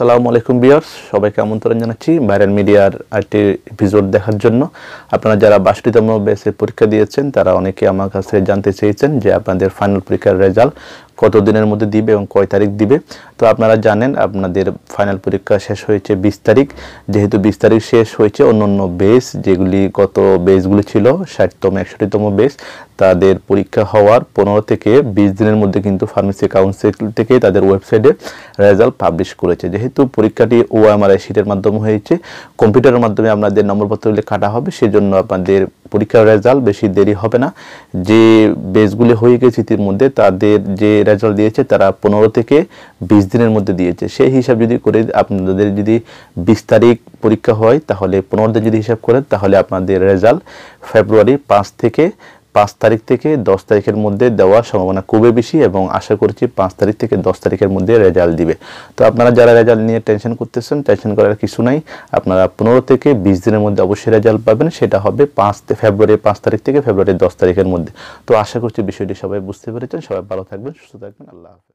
সালাম আলাইকুম বিয়ার্স সবাইকে আমন্ত্রণ জানাচ্ছি ভাইরাল মিডিয়ার আরেকটি এপিসোড দেখার জন্য আপনারা যারা বাষ্টিতম বেসের পরীক্ষা দিয়েছেন তারা অনেকে আমার কাছে জানতে চেয়েছেন যে আপনাদের ফাইনাল পরীক্ষার রেজাল্ট কত দিনের মধ্যে দিবে এবং কয় তারিখ দিবে তো আপনারা জানেন আপনাদের ফাইনাল পরীক্ষা শেষ হয়েছে বিশ তারিখ যেহেতু বিশ তারিখ শেষ হয়েছে অন্য অন্য বেস যেগুলি গত বেসগুলি ছিল ষাটতম একষট্টিতম বেস তাদের পরীক্ষা হওয়ার পনেরো থেকে বিশ দিনের মধ্যে কিন্তু ফার্মেসি কাউন্সিল থেকে তাদের ওয়েবসাইটে রেজাল্ট পাবলিশ করেছে যেহেতু পরীক্ষাটি ওএমআরআই সিটের মাধ্যমে হয়েছে কম্পিউটারের মাধ্যমে আপনাদের নম্বরপত্রগুলি কাটা হবে সেজন্য আপনাদের পরীক্ষার রেজাল্ট বেশি দেরি হবে না যে বেসগুলি হয়ে গেছে ইতিমধ্যে তাদের যে রেজাল্ট দিয়েছে তারা পনেরো থেকে বিশ দিনের মধ্যে দিয়েছে সেই হিসাব যদি করে আপনাদের যদি বিশ তারিখ পরীক্ষা হয় তাহলে পনেরো দিন যদি হিসাব করেন তাহলে আপনাদের রেজাল্ট ফেব্রুয়ারি পাঁচ থেকে পাঁচ তারিখ থেকে দশ তারিখের মধ্যে দেওয়ার সম্ভাবনা খুবই বেশি এবং আশা করছি পাঁচ তারিখ থেকে দশ তারিখের মধ্যে রেজাল্ট দিবে তো আপনারা যারা রেজাল্ট নিয়ে টেনশন করতেছেন টেনশন করার কিছু নাই আপনারা পনেরো থেকে বিশ দিনের মধ্যে অবশ্যই রেজাল্ট পাবেন সেটা হবে পাঁচ ফেব্রুয়ারি পাঁচ তারিখ থেকে ফেব্রুয়ারি দশ তারিখের মধ্যে তো আশা করছি বিষয়টি সবাই বুঝতে পেরেছেন সবাই ভালো থাকবেন সুস্থ থাকবেন আল্লাহ হাফেজ